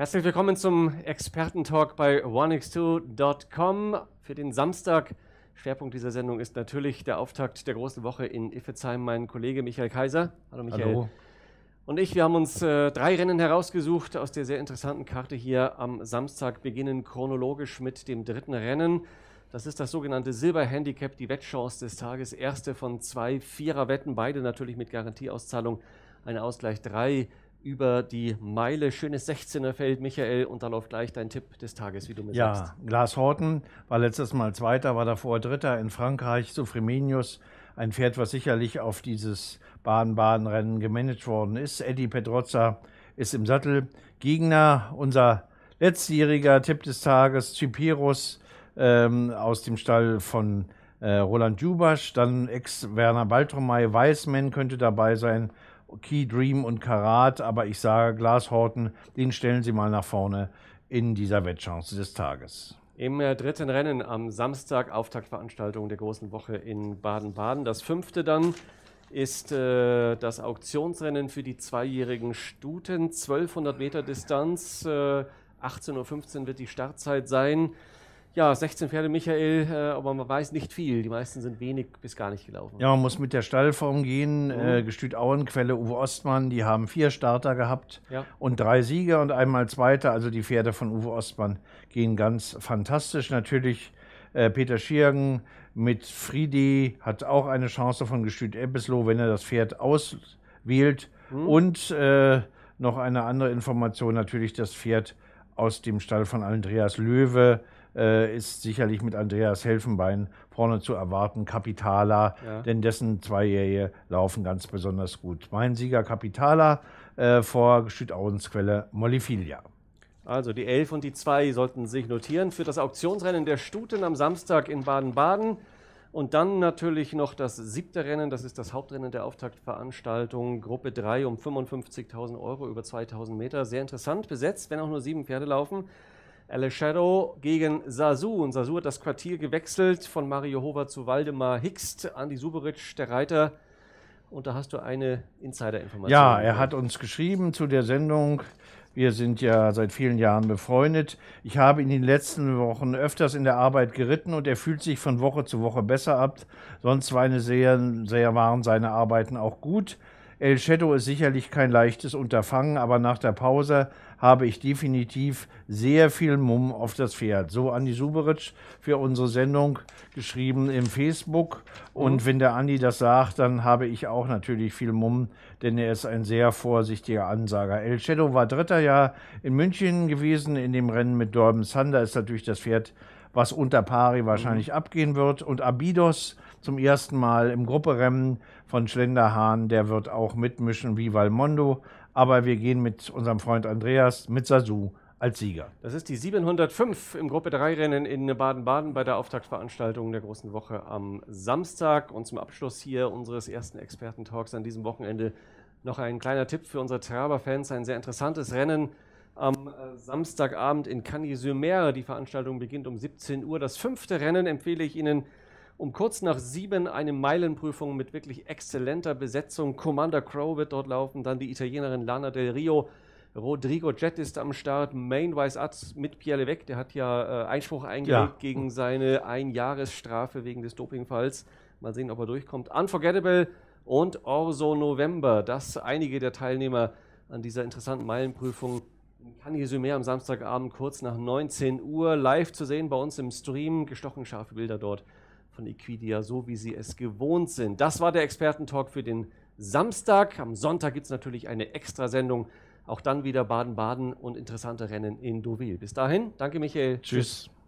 Herzlich willkommen zum Expertentalk bei OneX2.com für den Samstag. Schwerpunkt dieser Sendung ist natürlich der Auftakt der großen Woche in Iffezheim. Mein Kollege Michael Kaiser. Hallo Michael. Hallo. Und ich, wir haben uns äh, drei Rennen herausgesucht aus der sehr interessanten Karte hier am Samstag, beginnen chronologisch mit dem dritten Rennen. Das ist das sogenannte Silberhandicap, die Wettchance des Tages. Erste von zwei Vierer-Wetten, beide natürlich mit Garantieauszahlung. Ein Ausgleich drei über die Meile. Schönes 16er Feld, Michael, und darauf gleich dein Tipp des Tages, wie du mir ja, sagst. Ja, Glas Horten war letztes Mal Zweiter, war davor Dritter in Frankreich, Sofrimenius, ein Pferd, was sicherlich auf dieses Bahn-Bahn-Rennen gemanagt worden ist. Eddie Pedrozza ist im Sattel. Gegner, unser letztjähriger Tipp des Tages, Cypirus ähm, aus dem Stall von äh, Roland Jubasch, dann Ex-Werner Baltromay, Weismann könnte dabei sein Key Dream und Karat, aber ich sage Glashorten, den stellen Sie mal nach vorne in dieser Wettchance des Tages. Im äh, dritten Rennen am Samstag, Auftaktveranstaltung der großen Woche in Baden-Baden. Das fünfte dann ist äh, das Auktionsrennen für die zweijährigen Stuten. 1200 Meter Distanz, äh, 18.15 Uhr wird die Startzeit sein. Ja, 16 Pferde Michael, äh, aber man weiß nicht viel. Die meisten sind wenig bis gar nicht gelaufen. Ja, man muss mit der Stallform gehen. Äh, mhm. Gestüt Auenquelle, Uwe Ostmann, die haben vier Starter gehabt ja. und drei Sieger und einmal Zweiter. Also die Pferde von Uwe Ostmann gehen ganz fantastisch. Natürlich äh, Peter Schirgen mit Friedi hat auch eine Chance von Gestüt Ebbesloh, wenn er das Pferd auswählt. Mhm. Und äh, noch eine andere Information, natürlich das Pferd aus dem Stall von Andreas Löwe äh, ist sicherlich mit Andreas Helfenbein vorne zu erwarten, Capitala, ja. denn dessen Zweijährige laufen ganz besonders gut. Mein Sieger Capitala äh, vor Stüdauensquelle Mollifilia. Also die 11 und die 2 sollten sich notieren für das Auktionsrennen der Stuten am Samstag in Baden-Baden. Und dann natürlich noch das siebte Rennen, das ist das Hauptrennen der Auftaktveranstaltung, Gruppe 3 um 55.000 Euro über 2.000 Meter. Sehr interessant besetzt, wenn auch nur sieben Pferde laufen. Ale Shadow gegen Sasu. Und Sasu hat das Quartier gewechselt von Mario Hover zu Waldemar Hickst. Andi Suberic, der Reiter. Und da hast du eine Insider-Information. Ja, er hat uns geschrieben zu der Sendung. Wir sind ja seit vielen Jahren befreundet. Ich habe ihn in den letzten Wochen öfters in der Arbeit geritten und er fühlt sich von Woche zu Woche besser ab. Sonst waren, sehr, sehr waren seine Arbeiten auch gut. El Shadow ist sicherlich kein leichtes Unterfangen, aber nach der Pause habe ich definitiv sehr viel Mumm auf das Pferd. So Andi Suberic für unsere Sendung geschrieben im Facebook. Und mhm. wenn der Andi das sagt, dann habe ich auch natürlich viel Mumm, denn er ist ein sehr vorsichtiger Ansager. El Shadow war dritter Jahr in München gewesen in dem Rennen mit Dorben Sander, ist natürlich das Pferd was unter Pari mhm. wahrscheinlich mhm. abgehen wird. Und Abidos zum ersten Mal im Grupperennen von Schlenderhahn, der wird auch mitmischen wie Valmondo. Aber wir gehen mit unserem Freund Andreas, mit Sasu als Sieger. Das ist die 705 im Gruppe 3 Rennen in Baden-Baden bei der Auftaktveranstaltung der großen Woche am Samstag. Und zum Abschluss hier unseres ersten Experten-Talks an diesem Wochenende noch ein kleiner Tipp für unsere Traber-Fans. Ein sehr interessantes Rennen am äh, Samstagabend in Cagny-sur-Mer. Die Veranstaltung beginnt um 17 Uhr. Das fünfte Rennen empfehle ich Ihnen um kurz nach sieben eine Meilenprüfung mit wirklich exzellenter Besetzung. Commander Crow wird dort laufen, dann die Italienerin Lana Del Rio. Rodrigo Jett ist am Start, Mainwise Arts mit Pierre Levesque, der hat ja äh, Einspruch eingelegt ja. gegen seine Einjahresstrafe wegen des Dopingfalls. Mal sehen, ob er durchkommt. Unforgettable und Orso November, das einige der Teilnehmer an dieser interessanten Meilenprüfung im kani am Samstagabend kurz nach 19 Uhr live zu sehen bei uns im Stream. Gestochen scharfe Bilder dort von Equidia, so wie sie es gewohnt sind. Das war der Expertentalk für den Samstag. Am Sonntag gibt es natürlich eine Extrasendung. Auch dann wieder Baden-Baden und interessante Rennen in Deauville. Bis dahin, danke Michael. Tschüss. Tschüss.